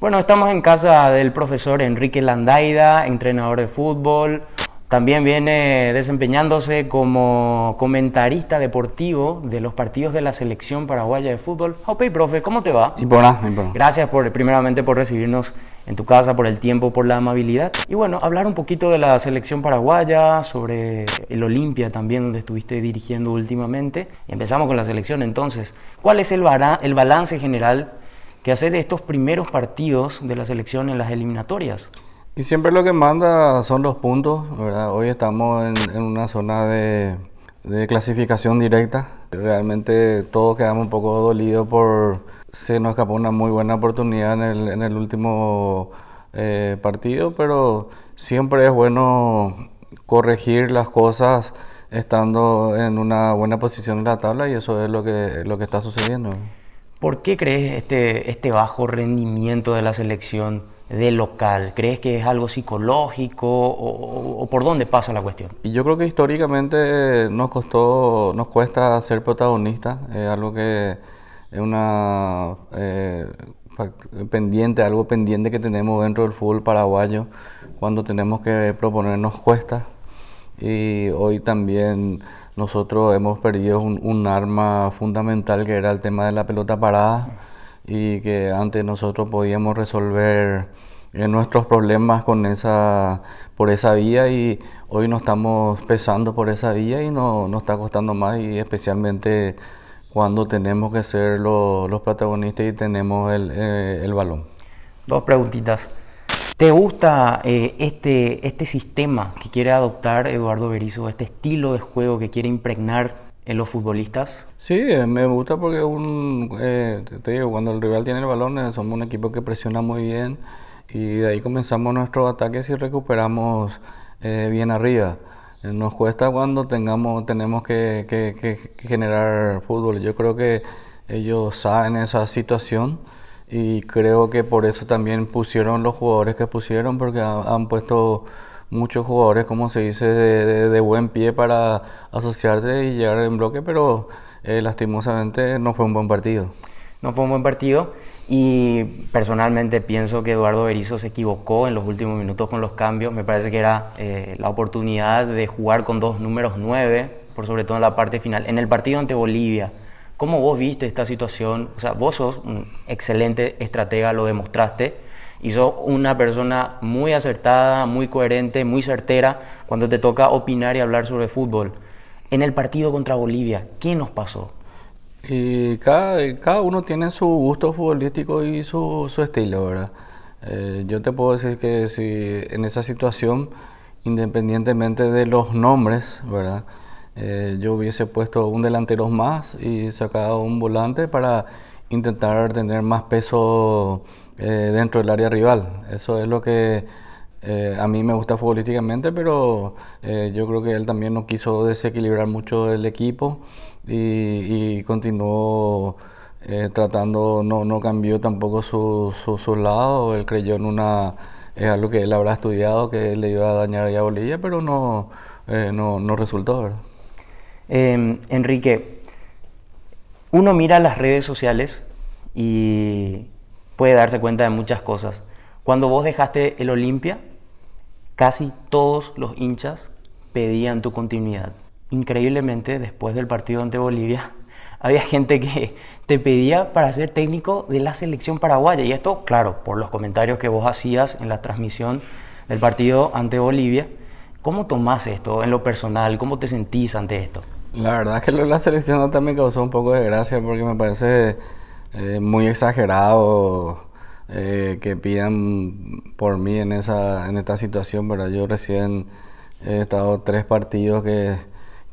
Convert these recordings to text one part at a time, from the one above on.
Bueno, estamos en casa del profesor Enrique Landaida, entrenador de fútbol. También viene desempeñándose como comentarista deportivo de los partidos de la selección paraguaya de fútbol. Hopi, profe, ¿cómo te va? Y buena, Gracias por, primeramente por recibirnos en tu casa, por el tiempo, por la amabilidad. Y bueno, hablar un poquito de la selección paraguaya, sobre el Olimpia también, donde estuviste dirigiendo últimamente. empezamos con la selección entonces. ¿Cuál es el, el balance general? que de estos primeros partidos de la selección en las eliminatorias. Y siempre lo que manda son los puntos, Hoy estamos en, una zona de, clasificación directa. Realmente todos quedamos un poco dolidos por... Se nos escapó una muy buena oportunidad en el, último eh, partido, pero siempre es bueno corregir las cosas estando en una buena posición en la tabla y eso es lo que, lo que está sucediendo. ¿Por qué crees este, este bajo rendimiento de la selección de local? ¿Crees que es algo psicológico o, por dónde pasa la cuestión? Yo creo que históricamente nos costó, nos cuesta ser protagonistas, es algo que es una eh, pendiente, algo pendiente que tenemos dentro del fútbol paraguayo. Cuando tenemos que proponernos cuesta. Y hoy también nosotros hemos perdido un, arma fundamental que era el tema de la pelota parada y que antes nosotros podíamos resolver nuestros problemas con esa por esa vía y hoy nos estamos pesando por esa vía y nos está costando más y especialmente cuando tenemos que ser los protagonistas y tenemos el, eh, el balón. Dos preguntitas. ¿Te gusta eh, este, este sistema que quiere adoptar Eduardo Berizzo, este estilo de juego que quiere impregnar en los futbolistas? Sí, eh, me gusta porque eh, te digo, cuando el rival tiene el balón somos un equipo que presiona muy bien y de ahí comenzamos nuestros ataques y recuperamos bien arriba. Nos cuesta cuando tengamos, tenemos que, que generar fútbol. Yo creo que ellos saben esa situación y creo que por eso también pusieron los jugadores que pusieron, porque han, puesto muchos jugadores, como se dice, de, buen pie para asociarse y llegar en bloque, pero eh, lastimosamente no fue un buen partido. No fue un buen partido y personalmente pienso que Eduardo Berizzo se equivocó en los últimos minutos con los cambios. Me parece que era eh, la oportunidad de jugar con dos números nueve, por sobre todo en la parte final, en el partido ante Bolivia ¿Cómo vos viste esta situación? O sea, vos sos un excelente estratega, lo demostraste, y sos una persona muy acertada, muy coherente, muy certera cuando te toca opinar y hablar sobre fútbol. En el partido contra Bolivia, ¿qué nos pasó? Y cada, cada uno tiene su gusto futbolístico y su, su estilo, ¿verdad? Eh, yo te puedo decir que si en esa situación, independientemente de los nombres, ¿verdad? Eh, yo hubiese puesto un delantero más y sacado un volante para intentar tener más peso eh, dentro del área rival. Eso es lo que eh, a mí me gusta futbolísticamente, pero yo creo que él también no quiso desequilibrar mucho el equipo y, continuó tratando, no, no, cambió tampoco su, su, lado, él creyó en una es algo que él habrá estudiado, que le iba a dañar a Bolivia, pero no, eh, no, no resultó, Em, Enrique, uno mira las redes sociales y puede darse cuenta de muchas cosas. Cuando vos dejaste el Olimpia, casi todos los hinchas pedían tu continuidad. Increíblemente, después del partido ante Bolivia, había gente que te pedía para ser técnico de la selección paraguaya. Y esto, claro, por los comentarios que vos hacías en la transmisión del partido ante Bolivia. ¿Cómo tomás esto en lo personal? ¿Cómo te sentís ante esto? La verdad es que la selección también me causó un poco de gracia porque me parece eh, muy exagerado eh, que pidan por mí en, esa, en esta situación, ¿verdad? Yo recién he estado tres partidos que,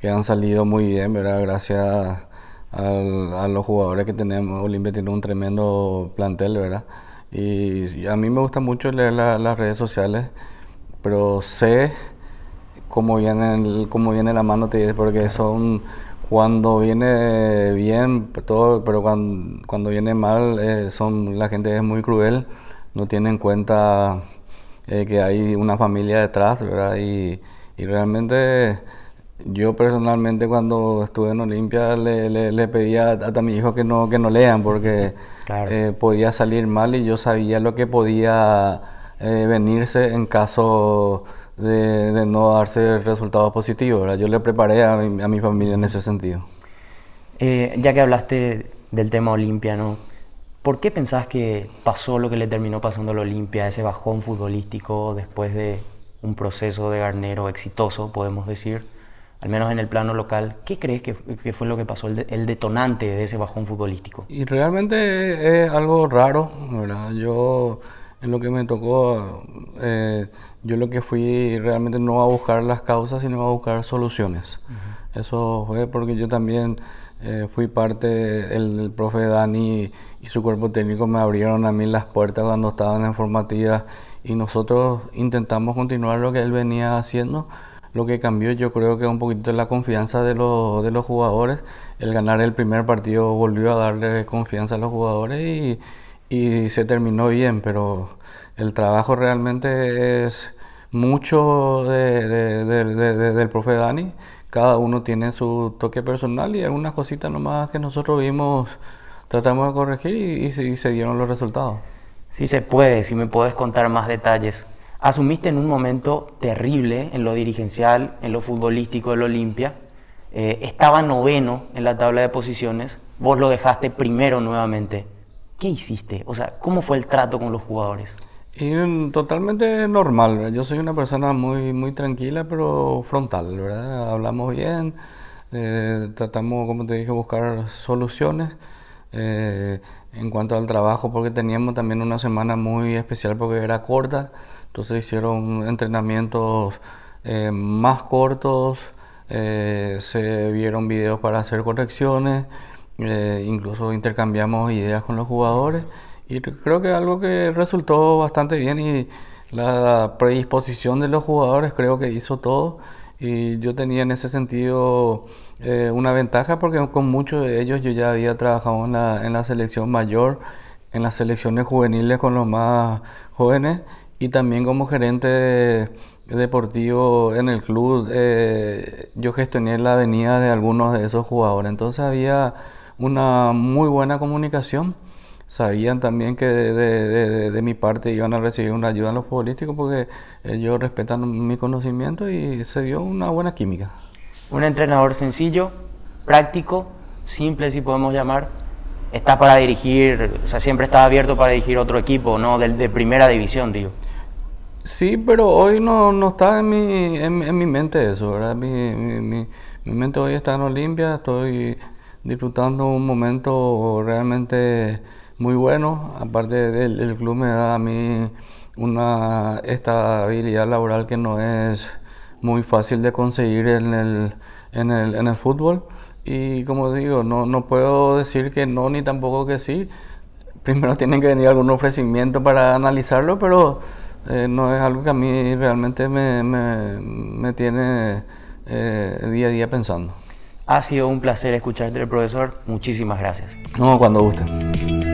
han salido muy bien, ¿verdad? Gracias a, los jugadores que tenemos. Olimpia tiene un tremendo plantel, ¿verdad? Y, a mí me gusta mucho leer las redes sociales, pero sé cómo viene, viene la mano, te porque son cuando viene bien, todo, pero cuando, cuando viene mal, eh, son la gente es muy cruel, no tiene en cuenta eh, que hay una familia detrás, ¿verdad? Y, realmente yo personalmente cuando estuve en Olimpia le, le, pedía a mi hijo que no, que no lean porque eh, podía salir mal y yo sabía lo que podía venirse en caso de, no darse resultados positivos. ¿verdad? Yo le preparé a mi, familia en ese sentido. Eh, ya que hablaste del tema Olimpia, ¿no? ¿Por qué pensás que pasó lo que le terminó pasando a la Olimpia, ese bajón futbolístico después de un proceso de Garnero exitoso, podemos decir, al menos en el plano local? ¿Qué crees que, fue lo que pasó, el, el, detonante de ese bajón futbolístico? Y realmente es algo raro, ¿verdad? Yo lo que me tocó, eh, yo lo que fui realmente no a buscar las causas, sino a buscar soluciones. Eso fue porque yo también eh, fui parte, el, profe Dani y su cuerpo técnico me abrieron a mí las puertas cuando estaban en formativa y nosotros intentamos continuar lo que él venía haciendo. Lo que cambió yo creo que un poquito la confianza de, los, de los jugadores. El ganar el primer partido volvió a darle confianza a los jugadores y y se terminó bien, pero el trabajo realmente es mucho del profe Dani. Cada uno tiene su toque personal y algunas cositas nomás que nosotros vimos, tratamos de corregir y, se dieron los resultados. Si se puede, si me puedes contar más detalles. Asumiste en un momento terrible en lo dirigencial, en lo futbolístico en Olimpia. Eh, estaba noveno en la tabla de posiciones. Vos lo dejaste primero nuevamente. ¿Qué hiciste? O sea, ¿cómo fue el trato con los jugadores? Eh, totalmente normal, yo soy una persona muy, muy tranquila pero frontal, ¿verdad? Hablamos bien, eh, tratamos, como te dije, buscar soluciones eh, en cuanto al trabajo porque teníamos también una semana muy especial porque era corta, entonces hicieron entrenamientos más cortos, se vieron videos para hacer correcciones. Eh, incluso intercambiamos ideas con los jugadores y creo que algo que resultó bastante bien y la predisposición de los jugadores creo que hizo todo y yo tenía en ese sentido eh, una ventaja porque con muchos de ellos yo ya había trabajado en la, en la selección mayor, en las selecciones juveniles con los más jóvenes y también como gerente deportivo en el club eh, yo gestioné la venida de algunos de esos jugadores entonces había una muy buena comunicación. Sabían también que de, mi parte iban a recibir una ayuda en los futbolísticos porque ellos respetan mi conocimiento y se dio una buena química. Un entrenador sencillo, práctico, simple si podemos llamar, está para dirigir, o sea, siempre está abierto para dirigir otro equipo, ¿no? De, de primera división, digo. Sí, pero hoy no, no está en mi, en, mi mente eso, ¿verdad? mi mente hoy está en Olimpia, estoy disfrutando un momento realmente muy bueno. Aparte del el club me da a mí una estabilidad laboral que no es muy fácil de conseguir en el, en el, fútbol. Y como digo, no, no puedo decir que no ni tampoco que sí. Primero tienen que venir algún ofrecimiento para analizarlo, pero eh, no es algo que a mí realmente me, tiene eh, día a día pensando. Ha sido un placer escucharte, profesor. Muchísimas gracias. No, cuando guste.